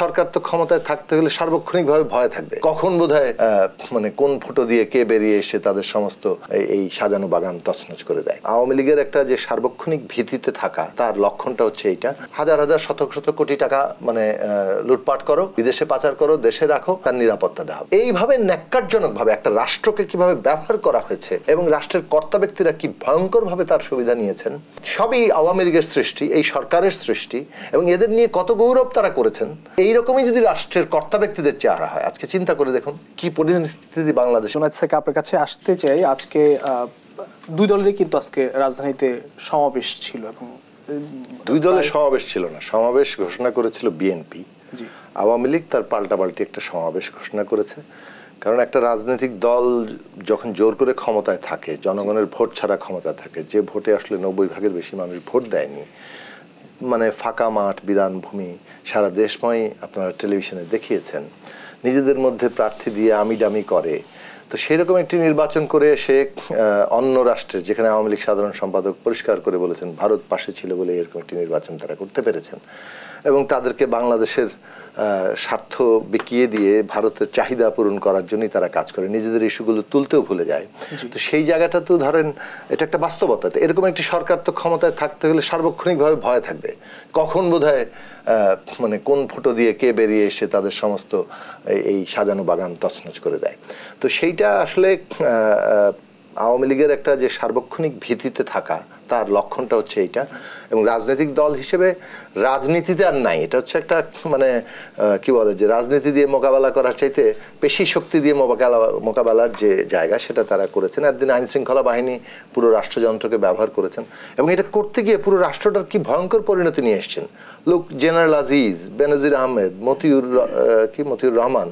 সরকার তো ক্ষমতায় থাকতে হলে সার্বক্ষণিকভাবে ভয় থাকবে কখন বোধ মানে কোন ফুটো দিয়ে কে বেরিয়ে এসে তাদের সমস্ত এই সাজানো বাগান তছনছ করে দেয় আওয়ামী লীগের একটা যে সার্বক্ষণিক ভীতিতে থাকা তার লক্ষণটা হচ্ছে এইটা হাজার হাজার শতক শত কোটি টাকা মানে লুটপাট করো বিদেশে পাচার করো দেশে রাখো তার নিরাপত্তা দেওয়া এইভাবে ন্যাক্কারজনক ভাবে একটা রাষ্ট্রকে কিভাবে ব্যবহার করা হয়েছে এবং রাষ্ট্রের কর্তা ব্যক্তিরা কি ভয়ঙ্কর ভাবে তার সুবিধা নিয়েছেন সবই আওয়ামী লীগের সৃষ্টি এই সরকারের সৃষ্টি এবং এদের নিয়ে কত গৌরব তারা করেছেন এই রকমই যদি রাষ্ট্রের কর্তা ব্যক্তিদের চেহারা হয় আজকে চিন্তা করে দেখুন কি পরিস্থিতি বাংলাদেশ শোনা থেকে আপনার কাছে আসতে চাই আজকে দুই দলেরই কিন্তু আজকে রাজধানীতে সমাবেশ ছিল এবং দুই দলের সমাবেশ ছিল না সমাবেশ ঘোষণা করেছিল বিএনপি আওয়ামী লীগ তার পাল্টাপাল্টি একটা সমাবেশ ঘোষণা করেছে কারণ একটা রাজনৈতিক দল যখন জোর করে ক্ষমতায় থাকে জনগণের ভোট ছাড়া ক্ষমতায় থাকে যে ভোটে আসলে নব্বই ভাগের বেশি মানুষ ভোট দেয়নি মানে ফাঁকা মাঠ বিরান ভূমি সারা দেশময় আপনারা টেলিভিশনে দেখিয়েছেন নিজেদের মধ্যে প্রার্থী দিয়ে আমি ডামি করে তো সেরকম একটি নির্বাচন করে সে অন্য রাষ্ট্রের যেখানে আওয়ামী লীগ সাধারণ সম্পাদক পরিষ্কার করে বলেছেন ভারত পাশে ছিল বলে এরকম একটি নির্বাচন তারা করতে পেরেছেন এবং তাদেরকে বাংলাদেশের স্বার্থ বিকিয়ে দিয়ে ভারতের চাহিদা পূরণ করার জন্যই তারা কাজ করে নিজেদের ইস্যুগুলো তুলতেও ভুলে যায় তো সেই জায়গাটা তো ধরেন এটা একটা বাস্তবতা এরকম একটি সরকার তো ক্ষমতায় থাকতে হলে সার্বক্ষণিকভাবে ভয় থাকবে কখন বোধ মানে কোন ফুটো দিয়ে কে বেরিয়ে এসে তাদের সমস্ত এই সাজানো বাগান তছনছ করে দেয় তো সেইটা আসলে আওয়ামী লীগের একটা যে সার্বক্ষণিক ভীতিতে থাকা তার লক্ষণটা হচ্ছে এইটা এবং রাজনৈতিক দল হিসেবে রাজনীতিতে আর নাই এটা হচ্ছে একটা মানে কি বলে যে রাজনীতি দিয়ে মোকাবেলা করার চাইতে পেশি শক্তি দিয়ে মোকাবেলা মোকাবেলার যে জায়গা সেটা তারা করেছেন একদিন আইন শৃঙ্খলা বাহিনী পুরো রাষ্ট্রযন্ত্রকে ব্যবহার করেছেন এবং এটা করতে গিয়ে পুরো রাষ্ট্রটার কি ভয়ঙ্কর পরিণতি নিয়ে এসছেন লোক জেনারেল আজিজ বেনজির আহমেদ মতিউর কি মতিউর রহমান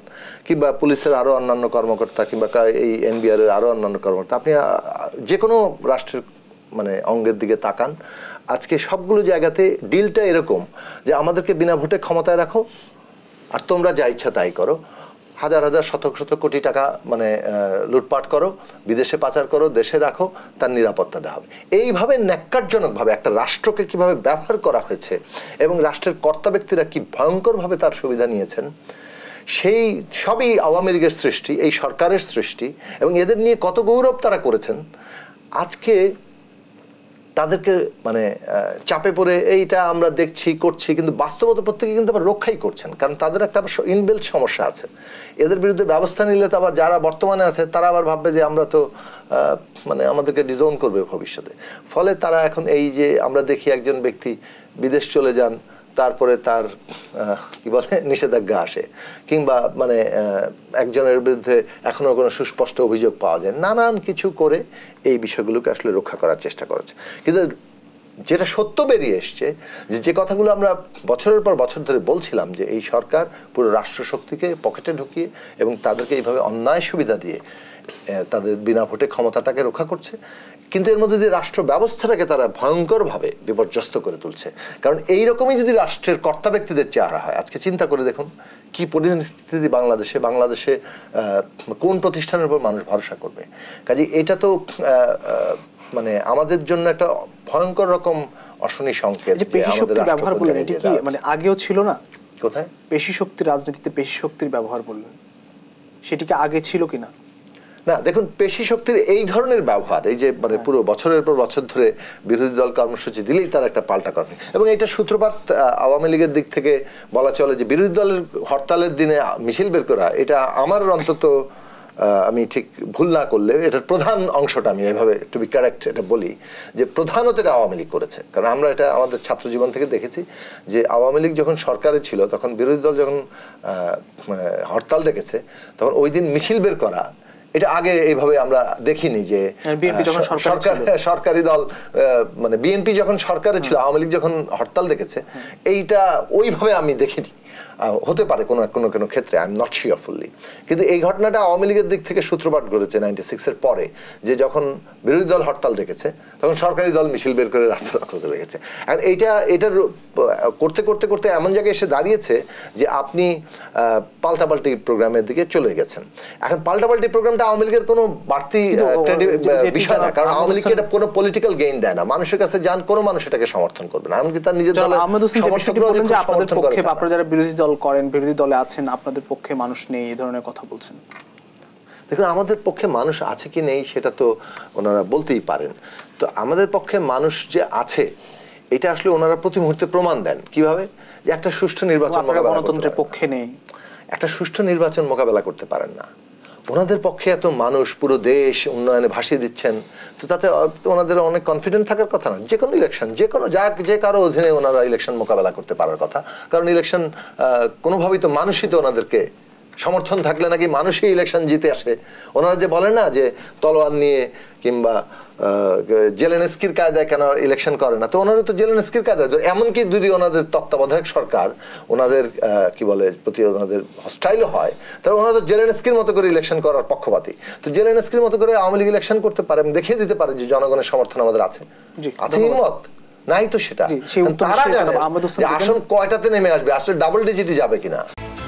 কিংবা পুলিশের আরও অন্যান্য কর্মকর্তা কিংবা এই এনবিআর এর আরও অন্যান্য কর্মকর্তা আপনি যে কোনো রাষ্ট্রের মানে অঙ্গের দিকে তাকান আজকে সবগুলো জায়গাতে ডিলটা এরকম যে আমাদেরকে বিনা ভোটে ক্ষমতায় রাখো আর তোমরা যা ইচ্ছা তাই করো হাজার হাজার শতক শতক কোটি টাকা মানে লুটপাট করো বিদেশে পাচার করো দেশে রাখো তার নিরাপত্তা দেওয়া হবে এইভাবে ন্যাক্কারজনকভাবে একটা রাষ্ট্রকে কিভাবে ব্যবহার করা হয়েছে এবং রাষ্ট্রের কর্তা ব্যক্তিরা কি ভয়ঙ্করভাবে তার সুবিধা নিয়েছেন সেই সবই আওয়ামী লীগের সৃষ্টি এই সরকারের সৃষ্টি এবং এদের নিয়ে কত গৌরব তারা করেছেন আজকে তাদেরকে মানে চাপে পড়ে এইটা আমরা দেখছি করছি কিন্তু বাস্তবতা প্রত্যেকে কিন্তু আবার রক্ষাই করছেন কারণ তাদের একটা ইনবিল্ট সমস্যা আছে এদের বিরুদ্ধে ব্যবস্থা নিলে তো আবার যারা বর্তমানে আছে তারা আবার ভাববে যে আমরা তো মানে আমাদেরকে ডিজোন করবে ভবিষ্যতে ফলে তারা এখন এই যে আমরা দেখি একজন ব্যক্তি বিদেশ চলে যান তারপরে তার কি বলে নিষেধাজ্ঞা আসে কিংবা মানে একজনের বিরুদ্ধে এখনও কোনো সুস্পষ্ট অভিযোগ পাওয়া যায় নানান কিছু করে এই বিষয়গুলোকে আসলে রক্ষা করার চেষ্টা করেছে কিন্তু যেটা সত্য বেরিয়ে এসছে যে যে কথাগুলো আমরা বছরের পর বছর ধরে বলছিলাম যে এই সরকার পুরো রাষ্ট্রশক্তিকে পকেটে ঢুকিয়ে এবং তাদেরকে এইভাবে অন্যায় সুবিধা দিয়ে তাদের বিনা ভোটে ক্ষমতাটাকে রক্ষা করছে কিন্তু এর মধ্যে দিয়ে রাষ্ট্র ব্যবস্থাটাকে তারা ভয়ঙ্করভাবে বিপর্যস্ত করে তুলছে কারণ এই রকমই যদি রাষ্ট্রের কর্তা ব্যক্তিদের চেহারা হয় আজকে চিন্তা করে দেখুন কি পরিস্থিতি বাংলাদেশে বাংলাদেশে কোন প্রতিষ্ঠানের উপর মানুষ ভরসা করবে কাজে এটা তো মানে আমাদের জন্য একটা ভয়ঙ্কর রকম অশনি সংকেত আচ্ছা, ব্যবহার করলেন এটি কি মানে আগেও ছিল না কোথায় পেশি শক্তি রাজনীতিতে পেশি শক্তির ব্যবহার বললেন সেটিকে আগে ছিল কিনা না দেখুন পেশি শক্তির এই ধরনের ব্যবহার এই যে মানে হ্যাঁ। পুরো বছরের পর বছর ধরে বিরোধী দল কর্মসূচি দিলেই তার একটা পাল্টা করে এবং এটা সূত্রপাত আওয়ামী লীগের দিক থেকে বলা চলে যে বিরোধী দলের হরতালের দিনে মিছিল বের করা এটা আমার অন্তত আমি ঠিক ভুল না করলে এটার প্রধান অংশটা আমি এভাবে টু বি কারেক্ট এটা বলি যে প্রধানত এটা আওয়ামী লীগ করেছে কারণ আমরা এটা আমাদের ছাত্র জীবন থেকে দেখেছি যে আওয়ামী লীগ যখন সরকারে ছিল তখন বিরোধী দল যখন হরতাল ডেকেছে তখন ওই দিন মিছিল বের করা এটা আগে এইভাবে আমরা দেখিনি যে হ্যাঁ, সরকার সরকারি দল মানে বিএনপি যখন সরকারে ছিল আওয়ামী লীগ যখন হরতাল দেখেছে এইটা ওইভাবে আমি দেখিনি হতে পারে কোনো কোনো কোনো ক্ষেত্রে I am not sure fully কিন্তু এই ঘটনাটা আওয়ামী লীগের দিক থেকে সূত্রপাত ঘটেছে নাইনটি সিক্সের পরে যে যখন বিরোধী দল হরতাল ডেকেছে তখন সরকারি দল মিছিল বের করে রাস্তা দখল করে রেখেছে আর এইটা এটার করতে করতে করতে এমন জায়গায় এসে দাঁড়িয়েছে যে আপনি পাল্টাপাল্টি প্রোগ্রামের দিকে চলে গেছেন এখন পাল্টাপাল্টি প্রোগ্রামটা আওয়ামী লীগের কোনো বাড়তি বিষয় না কারণ আওয়ামী লীগকে এটা কোনো পলিটিক্যাল গেইন দেয় না মানুষের কাছে যান কোনো মানুষ এটাকে সমর্থন করবে না এমনকি তার নিজের দলের সমর্থকরা আপনাদের পক্ষে আপনারা যারা বিরোধী দল দল করেন বিরোধী দলে আছেন আপনাদের পক্ষে মানুষ নেই এই ধরনের কথা বলছেন দেখুন আমাদের পক্ষে মানুষ আছে কি নেই সেটা তো ওনারা বলতেই পারেন তো আমাদের পক্ষে মানুষ যে আছে এটা আসলে ওনারা প্রতি মুহূর্তে প্রমাণ দেন কিভাবে যে একটা সুষ্ঠু নির্বাচন গণতন্ত্রের পক্ষে নেই একটা সুষ্ঠু নির্বাচন মোকাবেলা করতে পারেন না ওনাদের পক্ষে এত মানুষ পুরো দেশ উন্নয়নে ভাসিয়ে দিচ্ছেন তো তাতে ওনাদের অনেক কনফিডেন্ট থাকার কথা না যে কোনো ইলেকশন যে কোনো যা যে কারো অধীনে ওনারা ইলেকশন মোকাবেলা করতে পারার কথা কারণ ইলেকশন কোনোভাবেই তো মানুষই তো ওনাদেরকে সমর্থন থাকলে নাকি মানুষই ইলেকশন জিতে আসে ওনারা যে বলেন না যে তলোয়ার নিয়ে কিংবা জেলেনস্কির কায়দায় কেন ইলেকশন করে না তো ওনারা তো জেলেনস্কির কায়দায় এমনকি যদি ওনাদের তত্ত্বাবধায়ক সরকার ওনাদের কি বলে প্রতি ওনাদের হস্টাইল হয় তাহলে ওনারা তো জেলেনস্কির মতো করে ইলেকশন করার পক্ষপাতি তো জেলেনস্কির মতো করে আওয়ামী লীগ ইলেকশন করতে পারে দেখিয়ে দিতে পারে যে জনগণের সমর্থন আমাদের আছে আছে হিম্মত নাই তো সেটা তারা জানে আসন কয়টাতে নেমে আসবে আসলে ডাবল ডিজিটে যাবে কিনা